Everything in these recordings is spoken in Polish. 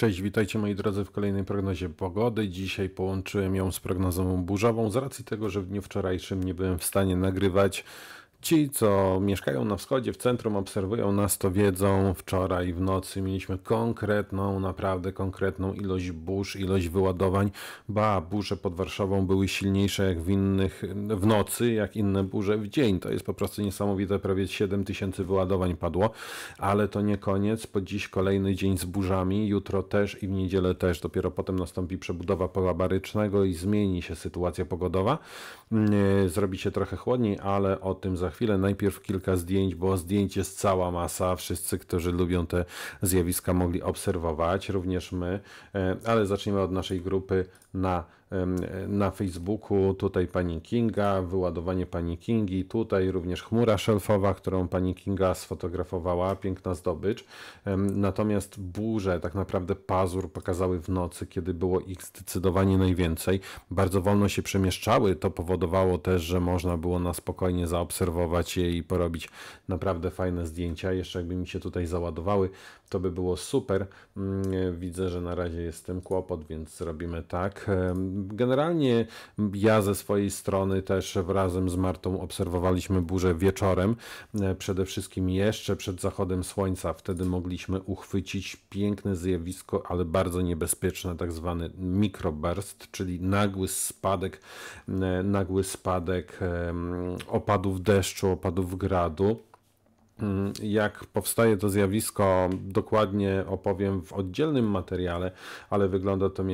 Cześć, witajcie moi drodzy w kolejnej prognozie pogody. Dzisiaj połączyłem ją z prognozą burzową z racji tego, że w dniu wczorajszym nie byłem w stanie nagrywać. Ci, co mieszkają na wschodzie, w centrum, obserwują nas, to wiedzą. Wczoraj w nocy mieliśmy konkretną, naprawdę konkretną ilość burz, ilość wyładowań. Ba, burze pod Warszawą były silniejsze jak w innych w nocy, jak inne burze w dzień. To jest po prostu niesamowite, prawie 7 tysięcy wyładowań padło, ale to nie koniec, Po dziś kolejny dzień z burzami, jutro też i w niedzielę też. Dopiero potem nastąpi przebudowa pola barycznego i zmieni się sytuacja pogodowa. Zrobi się trochę chłodniej, ale o tym za chwilę. Najpierw kilka zdjęć, bo zdjęć jest cała masa. Wszyscy, którzy lubią te zjawiska, mogli obserwować, również my. E, ale zaczniemy od naszej grupy na na Facebooku, tutaj pani Kinga, wyładowanie pani Kingi, tutaj również chmura szelfowa, którą pani Kinga sfotografowała, piękna zdobycz. Natomiast burze, tak naprawdę pazur pokazały w nocy, kiedy było ich zdecydowanie najwięcej. Bardzo wolno się przemieszczały, to powodowało też, że można było na spokojnie zaobserwować je i porobić naprawdę fajne zdjęcia. Jeszcze jakby mi się tutaj załadowały, to by było super. Mm, widzę, że na razie jest z tym kłopot, więc zrobimy tak Generalnie ja ze swojej strony też razem z Martą obserwowaliśmy burzę wieczorem, e, przede wszystkim jeszcze przed zachodem słońca. Wtedy mogliśmy uchwycić piękne zjawisko, ale bardzo niebezpieczne, tak zwany mikroburst, czyli nagły spadek, e, nagły spadek opadów deszczu, opadów gradu Mm, jak powstaje to zjawisko, dokładnie opowiem w oddzielnym materiale, ale wygląda to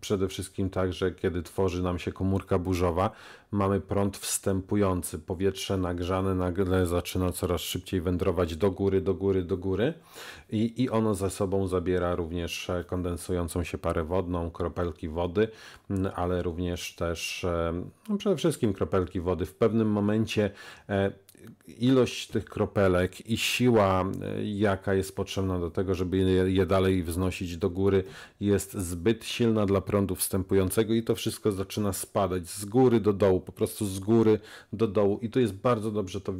przede wszystkim tak, że kiedy tworzy nam się komórka burzowa, mamy prąd wstępujący. Powietrze nagrzane nagle zaczyna coraz szybciej wędrować do góry, do góry, do góry i, i ono ze sobą zabiera również kondensującą się parę wodną, kropelki wody, mm, ale również też e, no przede wszystkim kropelki wody. W pewnym momencie e, ilość tych kropelek i siła, e, jaka jest potrzebna do tego, żeby je dalej wznosić do góry, jest zbyt silna dla prądu wstępującego i to wszystko zaczyna spadać z góry do dołu po prostu z góry do dołu i tu jest bardzo dobrze to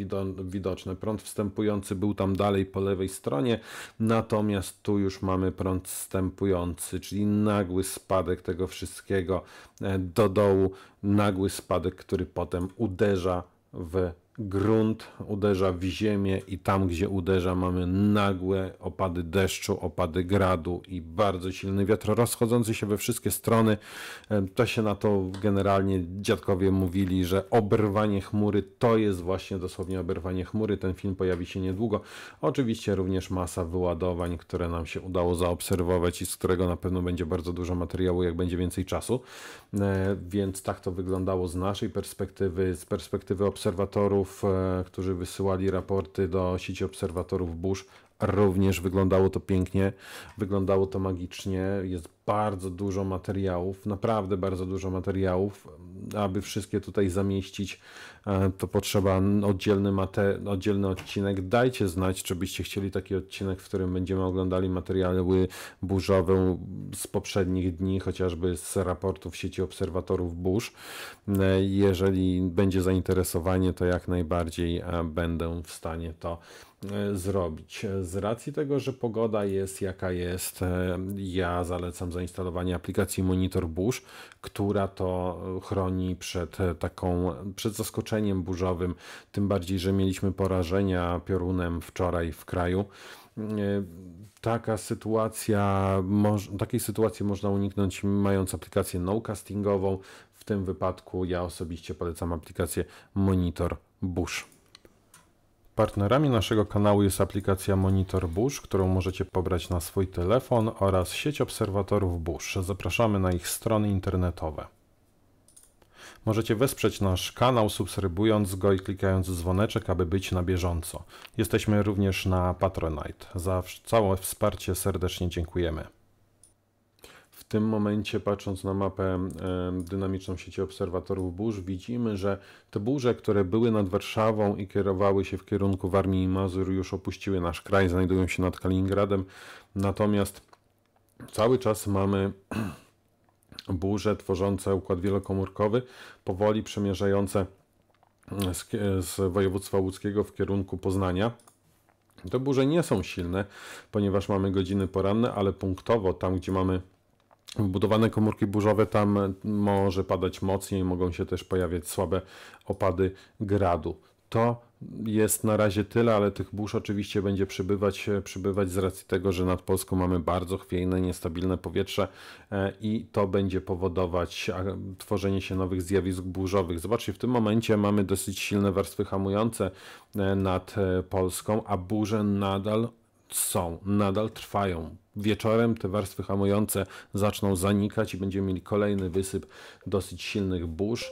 widoczne. Prąd wstępujący był tam dalej po lewej stronie, natomiast tu już mamy prąd wstępujący, czyli nagły spadek tego wszystkiego e, do dołu, nagły spadek, który potem uderza w grunt uderza w ziemię i tam, gdzie uderza, mamy nagłe opady deszczu, opady gradu i bardzo silny wiatr rozchodzący się we wszystkie strony. E, to się na to generalnie dziadkowie mówili, że oberwanie chmury to jest właśnie dosłownie oberwanie chmury. Ten film pojawi się niedługo. Oczywiście również masa wyładowań, które nam się udało zaobserwować i z którego na pewno będzie bardzo dużo materiału, jak będzie więcej czasu. E, więc tak to wyglądało z naszej perspektywy, z perspektywy obserwatorów obserwatorów, e, którzy wysyłali raporty do sieci obserwatorów burz. Również wyglądało to pięknie, wyglądało to magicznie. Jest bardzo dużo materiałów, naprawdę bardzo dużo materiałów. Aby wszystkie tutaj zamieścić, e, to potrzeba oddzielny, mate- oddzielny odcinek. Dajcie znać, czy byście chcieli taki odcinek, w którym będziemy oglądali materiały burzowe z poprzednich dni, chociażby z raportów sieci obserwatorów burz. E, jeżeli będzie zainteresowanie, to jak najbardziej e, będę w stanie to zrobić. Z racji tego, że pogoda jest jaka jest, ja zalecam zainstalowanie aplikacji Monitor Burz, która to e, chroni przed e, taką, przed zaskoczeniem burzowym, tym bardziej, że mieliśmy porażenia piorunem wczoraj w kraju e, taka sytuacja, takiej sytuacji można uniknąć mając aplikację no-castingową. W tym wypadku ja osobiście polecam aplikację Monitor Bush. Partnerami naszego kanału jest aplikacja Monitor Bush, którą możecie pobrać na swój telefon oraz sieć obserwatorów Bush. Zapraszamy na ich strony internetowe. Możecie wesprzeć nasz kanał subskrybując go i klikając dzwoneczek, aby być na bieżąco. Jesteśmy również na Patronite. Za całe wsparcie serdecznie dziękujemy. W tym momencie, patrząc na mapę dynamiczną sieci obserwatorów burz, widzimy, że te burze, które były nad Warszawą i kierowały się w kierunku Warmii i Mazur, już opuściły nasz kraj, znajdują się nad Kaliningradem. Natomiast cały czas mamy burze tworzące układ wielokomórkowy, powoli przemierzające z, z województwa łódzkiego w kierunku Poznania. Te burze nie są silne, ponieważ mamy godziny poranne, ale punktowo tam, gdzie mamy Wbudowane komórki burzowe tam e, może padać mocniej, mogą się też pojawiać słabe opady gradu. To jest na razie tyle, ale tych burz oczywiście będzie przybywać, e, przybywać z racji tego, że nad Polską mamy bardzo chwiejne, niestabilne powietrze e, i to będzie powodować tworzenie się nowych zjawisk burzowych. Zobaczcie, w tym momencie mamy dosyć silne warstwy hamujące nad Polską, a burze nadal są, nadal trwają. Wieczorem te warstwy hamujące zaczną zanikać i będziemy mieli kolejny wysyp dosyć silnych burz,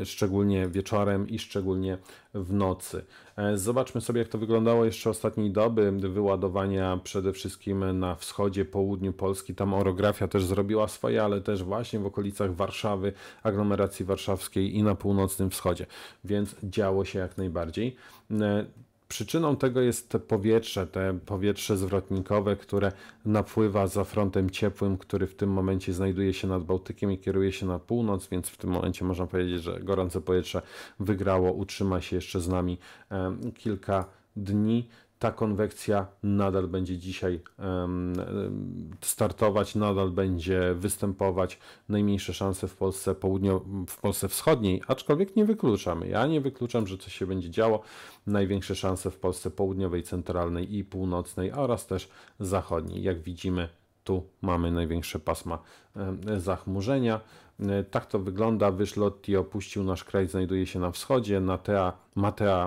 e, szczególnie wieczorem i szczególnie w nocy. E, zobaczmy sobie, jak to wyglądało jeszcze ostatniej doby wyładowania przede wszystkim na wschodzie, południu Polski. Tam orografia też zrobiła swoje, ale też właśnie w okolicach Warszawy, aglomeracji warszawskiej i na północnym wschodzie, więc działo się jak najbardziej. E, Przyczyną tego jest powietrze, te powietrze zwrotnikowe, które napływa za frontem ciepłym, który w tym momencie znajduje się nad Bałtykiem i kieruje się na północ, więc w tym momencie można powiedzieć, że gorące powietrze wygrało, utrzyma się jeszcze z nami kilka dni ta konwekcja nadal będzie dzisiaj startować, nadal będzie występować. Najmniejsze szanse w Polsce południo, w Polsce wschodniej, aczkolwiek nie wykluczamy. Ja nie wykluczam, że coś się będzie działo. Największe szanse w Polsce południowej, centralnej i północnej oraz też zachodniej. Jak widzimy, tu mamy największe pasma zachmurzenia. E, tak to wygląda. Wyż Lotti opuścił nasz kraj, znajduje się na wschodzie, tea, Matea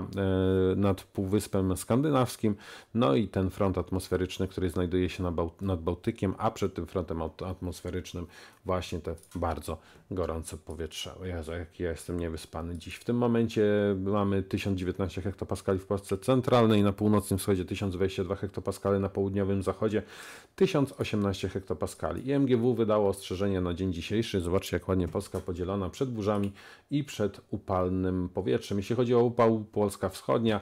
e, nad Półwyspem Skandynawskim, no i ten front atmosferyczny, który znajduje się nad Bałtykiem, a przed tym frontem atmosferycznym właśnie te bardzo gorące powietrze. Jezu, jaki ja jestem niewyspany dziś. W tym momencie mamy 1019 hektopaskali w Polsce centralnej, na północnym wschodzie 1022 hektopaskali, na południowym zachodzie 1018 hektopaskali. I MGW wydało ostrzeżenie na dzień dzisiejszy. Zobaczcie, jak ładnie Polska podzielona przed burzami i przed upalnym powietrzem. Jeśli chodzi o upał, Polska Wschodnia,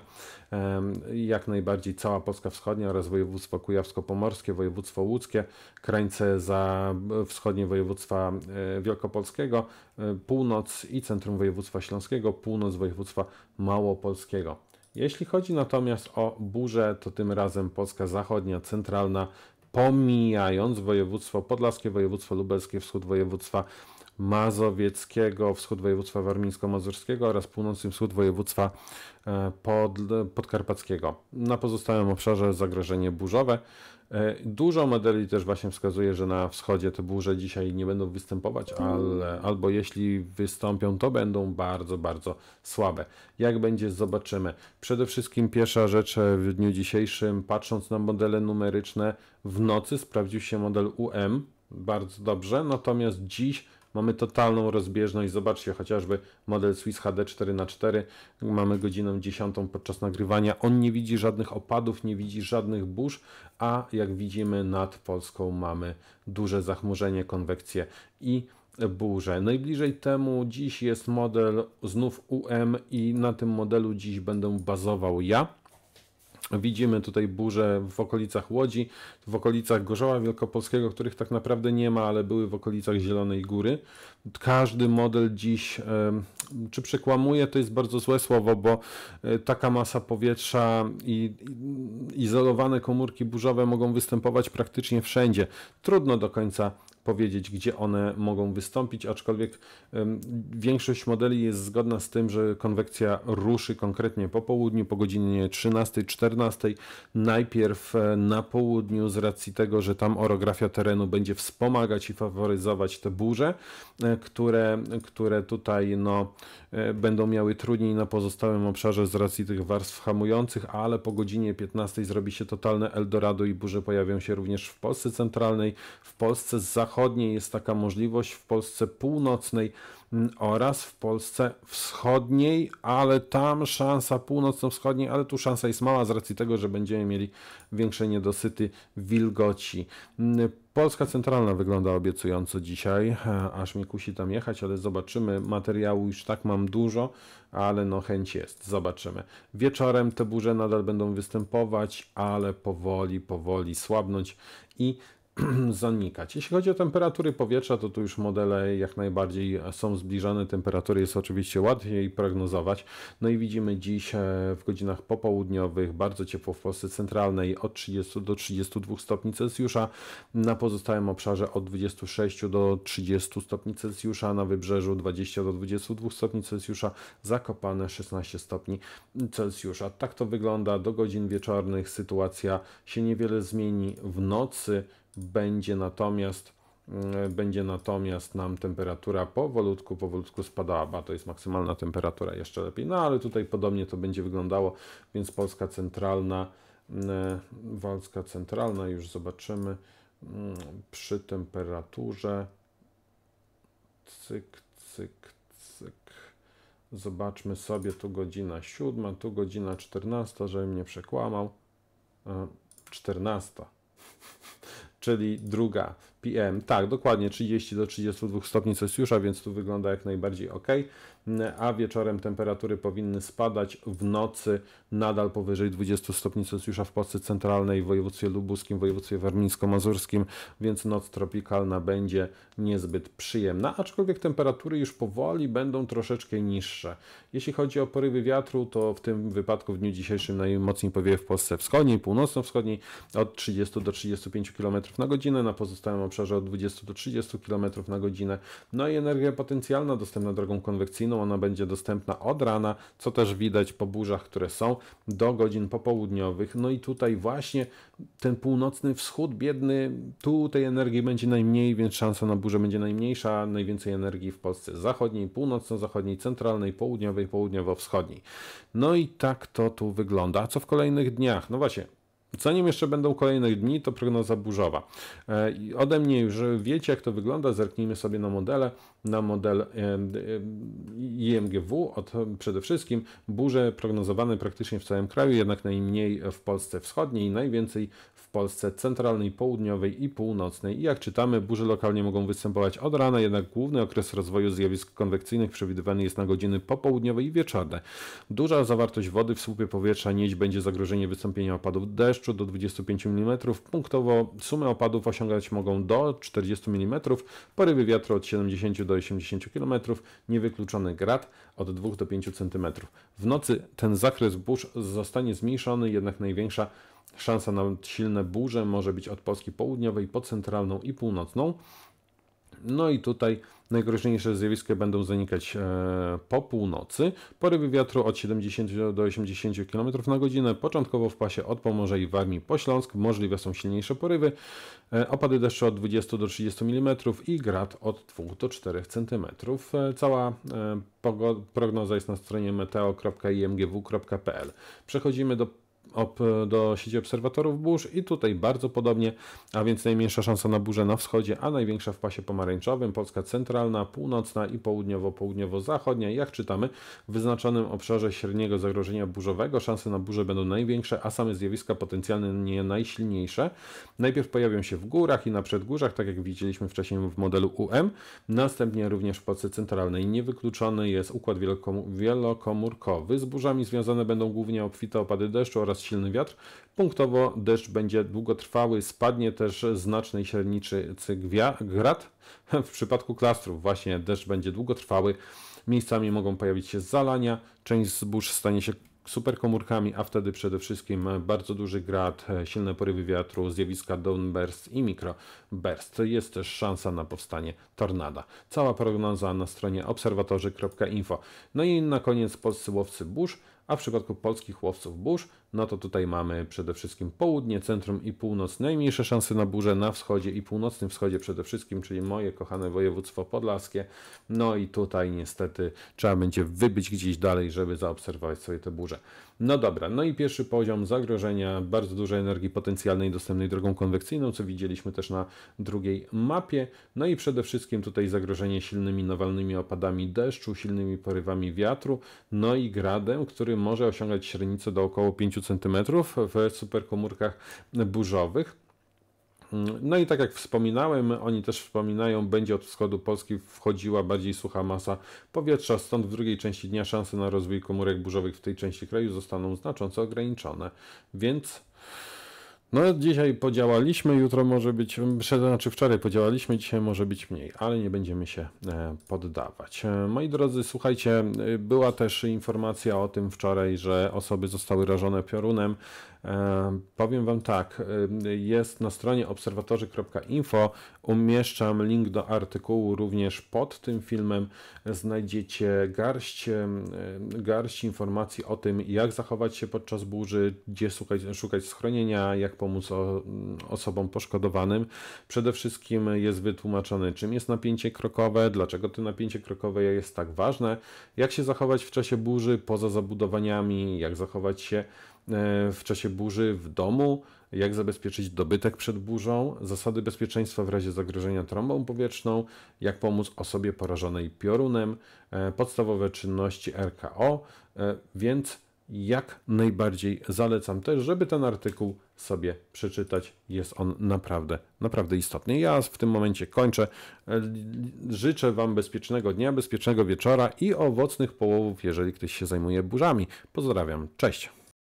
jak najbardziej cała Polska Wschodnia oraz województwo kujawsko-pomorskie, województwo łódzkie, krańce za wschodnie województwa e, wielkopolskiego, e, północ i centrum województwa śląskiego, północ województwa małopolskiego. Jeśli chodzi natomiast o burzę, to tym razem Polska Zachodnia, Centralna, pomijając województwo podlaskie, województwo lubelskie, wschód województwa mazowieckiego, wschód województwa warmińsko-mazurskiego oraz północny wschód województwa e, pod, podkarpackiego. Na pozostałym obszarze zagrożenie burzowe. E, dużo modeli też właśnie wskazuje, że na wschodzie te burze dzisiaj nie będą występować, ale, albo jeśli wystąpią, to będą bardzo, bardzo słabe. Jak będzie, zobaczymy. Przede wszystkim pierwsza rzecz e, w dniu dzisiejszym, patrząc na modele numeryczne, w nocy sprawdził się model UM bardzo dobrze, natomiast dziś Mamy totalną rozbieżność. Zobaczcie chociażby model Swiss HD 4x4. Mamy godzinę 10 podczas nagrywania. On nie widzi żadnych opadów, nie widzi żadnych burz, a jak widzimy nad Polską mamy duże zachmurzenie, konwekcję i burze. Najbliżej temu dziś jest model znów UM i na tym modelu dziś będę bazował ja. Widzimy tutaj burze w okolicach Łodzi, w okolicach Gorzoła Wielkopolskiego, których tak naprawdę nie ma, ale były w okolicach Zielonej Góry. Każdy model dziś czy przekłamuje, to jest bardzo złe słowo, bo e, taka masa powietrza i izolowane komórki burzowe mogą występować praktycznie wszędzie. Trudno do końca powiedzieć, gdzie one mogą wystąpić, aczkolwiek większość modeli jest zgodna z tym, że konwekcja ruszy konkretnie po południu, po godzinie 13-14, najpierw e, na południu z racji tego, że tam orografia terenu będzie wspomagać i faworyzować te burze, e, które, które tutaj no, E, będą miały trudniej na pozostałym obszarze z racji tych warstw hamujących, ale po godzinie 15 zrobi się totalne Eldorado i burze pojawią się również w Polsce centralnej, w Polsce zachodniej jest taka możliwość, w Polsce północnej oraz w Polsce wschodniej, ale tam szansa północno-wschodniej, ale tu szansa jest mała z racji tego, że będziemy mieli większe niedosyty wilgoci. Polska Centralna wygląda obiecująco dzisiaj, aż mi kusi tam jechać, ale zobaczymy. Materiału już tak mam dużo, ale no chęć jest, zobaczymy. Wieczorem te burze nadal będą występować, ale powoli, powoli słabnąć i zanikać. Jeśli chodzi o temperatury powietrza, to tu już modele jak najbardziej są zbliżone. Temperatury jest oczywiście łatwiej prognozować. No i widzimy dziś e, w godzinach popołudniowych bardzo ciepło w Polsce centralnej od 30 do 32 stopni Celsjusza, na pozostałym obszarze od 26 do 30 stopni Celsjusza, na wybrzeżu 20 do 22 stopni Celsjusza, zakopane 16 stopni Celsjusza. Tak to wygląda do godzin wieczornych. Sytuacja się niewiele zmieni w nocy będzie natomiast mm, będzie natomiast nam temperatura powolutku, powolutku spadała, ba to jest maksymalna temperatura, jeszcze lepiej, no ale tutaj podobnie to będzie wyglądało, więc Polska centralna, mm, Polska centralna, już zobaczymy, mm, przy temperaturze, cyk, cyk, cyk, zobaczmy sobie, tu godzina 7, tu godzina 14, żebym nie przekłamał, 14, e, czyli druga PM. Tak, dokładnie 30 do 32 stopni Celsjusza, więc tu wygląda jak najbardziej ok a wieczorem temperatury powinny spadać w nocy nadal powyżej 20 stopni Celsjusza w Polsce centralnej, w województwie lubuskim, w województwie warmińsko-mazurskim, więc noc tropikalna będzie niezbyt przyjemna, aczkolwiek temperatury już powoli będą troszeczkę niższe. Jeśli chodzi o porywy wiatru, to w tym wypadku w dniu dzisiejszym najmocniej powieje w Polsce wschodniej, północno-wschodniej od 30 do 35 km na godzinę, na pozostałym obszarze od 20 do 30 km na godzinę. No i energia potencjalna dostępna drogą konwekcyjną ona będzie dostępna od rana, co też widać po burzach, które są, do godzin popołudniowych. No i tutaj właśnie ten północny wschód biedny, tu tej energii będzie najmniej, więc szansa na burzę będzie najmniejsza. Najwięcej energii w Polsce zachodniej, północno-zachodniej, centralnej, południowej, południowo-wschodniej. No i tak to tu wygląda. A co w kolejnych dniach? No właśnie, Zanim jeszcze będą kolejne dni, to prognoza burzowa. E, ode mnie już wiecie, jak to wygląda. Zerknijmy sobie na modele na model e, e, IMGW od przede wszystkim burze prognozowane praktycznie w całym kraju, jednak najmniej w Polsce wschodniej, najwięcej w Polsce centralnej, południowej i północnej. I jak czytamy, burze lokalnie mogą występować od rana, jednak główny okres rozwoju zjawisk konwekcyjnych przewidywany jest na godziny popołudniowe i wieczorne. Duża zawartość wody w słupie powietrza nieść będzie zagrożenie wystąpienia opadów deszczu do 25 mm. Punktowo sumę opadów osiągać mogą do 40 mm, porywy wiatru od 70 do 80 km, niewykluczony grad od 2 do 5 cm. W nocy ten zakres burz zostanie zmniejszony, jednak największa szansa na silne burze może być od Polski południowej po centralną i północną. No i tutaj najgroźniejsze zjawiska będą zanikać e, po północy. Porywy wiatru od 70 do 80 km na godzinę, początkowo w pasie od Pomorza i Warmii po Śląsk. Możliwe są silniejsze porywy, e, opady deszczu od 20 do 30 mm i grad od 2 do 4 cm. E, cała prognoza jest na stronie meteo.imgw.pl. Przechodzimy do do sieci obserwatorów burz i tutaj bardzo podobnie, a więc najmniejsza szansa na burzę na wschodzie, a największa w pasie pomarańczowym, Polska centralna, północna i południowo-południowo-zachodnia. Jak czytamy, w wyznaczonym obszarze średniego zagrożenia burzowego szanse na burze będą największe, a same zjawiska potencjalnie najsilniejsze. Najpierw pojawią się w górach i na przedgórzach, tak jak widzieliśmy wcześniej w modelu UM, następnie również w Polsce centralnej. Niewykluczony jest układ wielokomórkowy. Z burzami związane będą głównie obfite opady deszczu oraz silny wiatr. Punktowo deszcz będzie długotrwały, spadnie też znaczny średniczy cygwia, grad. W przypadku klastrów właśnie deszcz będzie długotrwały. Miejscami mogą pojawić się zalania, część zbóż stanie się superkomórkami, a wtedy przede wszystkim bardzo duży grad, silne porywy wiatru, zjawiska downburst i mikroburst. Jest też szansa na powstanie tornada. Cała prognoza na stronie obserwatorzy.info. No i na koniec polscy łowcy burz, a w przypadku polskich łowców burz no to tutaj mamy przede wszystkim południe, centrum i północ. Najmniejsze szanse na burze na wschodzie i północnym wschodzie przede wszystkim, czyli moje kochane województwo podlaskie. No i tutaj niestety trzeba będzie wybić gdzieś dalej, żeby zaobserwować sobie te burze. No dobra, no i pierwszy poziom zagrożenia, bardzo dużo energii potencjalnej dostępnej drogą konwekcyjną, co widzieliśmy też na drugiej mapie. No i przede wszystkim tutaj zagrożenie silnymi nawalnymi opadami deszczu, silnymi porywami wiatru, no i gradem, który może osiągać średnicę do około 5 cm w superkomórkach burzowych. No i tak jak wspominałem, oni też wspominają, będzie od wschodu Polski wchodziła bardziej sucha masa powietrza, stąd w drugiej części dnia szanse na rozwój komórek burzowych w tej części kraju zostaną znacząco ograniczone. Więc no, dzisiaj podziałaliśmy, jutro może być, znaczy wczoraj podziałaliśmy, dzisiaj może być mniej, ale nie będziemy się e, poddawać. E, moi drodzy, słuchajcie, e, była też informacja o tym wczoraj, że osoby zostały rażone piorunem. Powiem Wam tak, jest na stronie obserwatorzy.info, umieszczam link do artykułu również pod tym filmem. Znajdziecie garść, garść informacji o tym, jak zachować się podczas burzy, gdzie szukać, szukać schronienia, jak pomóc o, mm, osobom poszkodowanym. Przede wszystkim jest wytłumaczone, czym jest napięcie krokowe, dlaczego to napięcie krokowe jest tak ważne, jak się zachować w czasie burzy poza zabudowaniami, jak zachować się e, w czasie burzy w domu, jak zabezpieczyć dobytek przed burzą, zasady bezpieczeństwa w razie zagrożenia trąbą powietrzną, jak pomóc osobie porażonej piorunem, e, podstawowe czynności RKO, e, więc jak najbardziej zalecam też, żeby ten artykuł sobie przeczytać. Jest on naprawdę, naprawdę istotny. Ja w tym momencie kończę. E, życzę Wam bezpiecznego dnia, bezpiecznego wieczora i owocnych połowów, jeżeli ktoś się zajmuje burzami. Pozdrawiam, cześć.